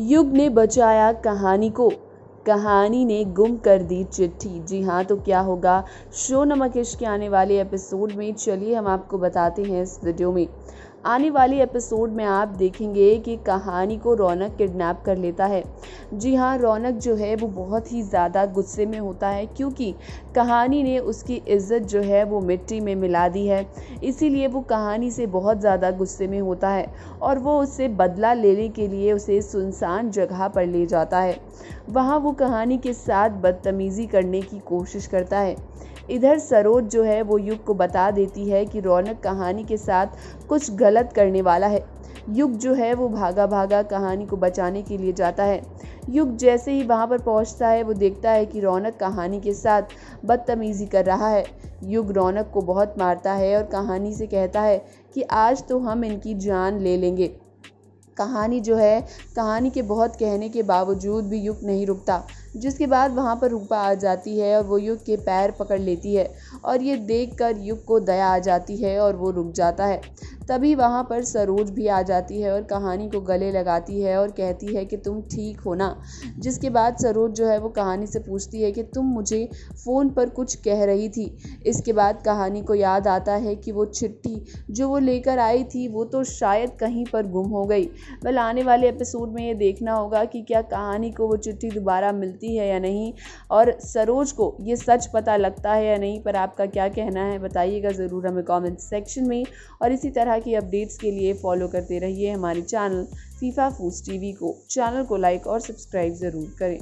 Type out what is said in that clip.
युग ने बचाया कहानी को कहानी ने गुम कर दी चिट्ठी जी हाँ तो क्या होगा शो नमक इश्क के आने वाले एपिसोड में चलिए हम आपको बताते हैं इस वीडियो में आने वाले एपिसोड में आप देखेंगे कि कहानी को रौनक किडनैप कर लेता है जी हाँ रौनक जो है वो बहुत ही ज़्यादा गुस्से में होता है क्योंकि कहानी ने उसकी इज्जत जो है वो मिट्टी में मिला दी है इसीलिए वो कहानी से बहुत ज़्यादा गुस्से में होता है और वो उससे बदला लेने के लिए उसे सुनसान जगह पर ले जाता है वहाँ वो कहानी के साथ बदतमीज़ी करने की कोशिश करता है इधर सरोज जो है वो युग को बता देती है कि रौनक कहानी के साथ कुछ गलत करने वाला है युग जो है वो भागा भागा कहानी को बचाने के लिए जाता है युग जैसे ही वहाँ पर पहुँचता है वो देखता है कि रौनक कहानी के साथ बदतमीज़ी कर रहा है युग रौनक को बहुत मारता है और कहानी से कहता है कि आज तो हम इनकी जान ले लेंगे कहानी जो है कहानी के बहुत कहने के बावजूद भी युग नहीं रुकता जिसके बाद वहाँ पर रूपा आ जाती है और वो युग के पैर पकड़ लेती है और ये देख कर युग को दया आ जाती है और वो रुक जाता है तभी वहाँ पर सरोज भी आ जाती है और कहानी को गले लगाती है और कहती है कि तुम ठीक हो ना जिसके बाद सरोज जो है वो कहानी से पूछती है कि तुम मुझे फ़ोन पर कुछ कह रही थी इसके बाद कहानी को याद आता है कि वो चिट्ठी जो वो लेकर आई थी वो तो शायद कहीं पर गुम हो गई वल आने वाले एपिसोड में ये देखना होगा कि क्या कहानी को वो चिट्ठी दोबारा मिलती है या नहीं और सरोज को ये सच पता लगता है या नहीं पर आपका क्या कहना है बताइएगा ज़रूर हमें कॉमेंट सेक्शन में और इसी तरह फीफा की अपडेट्स के लिए फॉलो करते रहिए हमारे चैनल फीफा फूस टीवी को चैनल को लाइक और सब्सक्राइब ज़रूर करें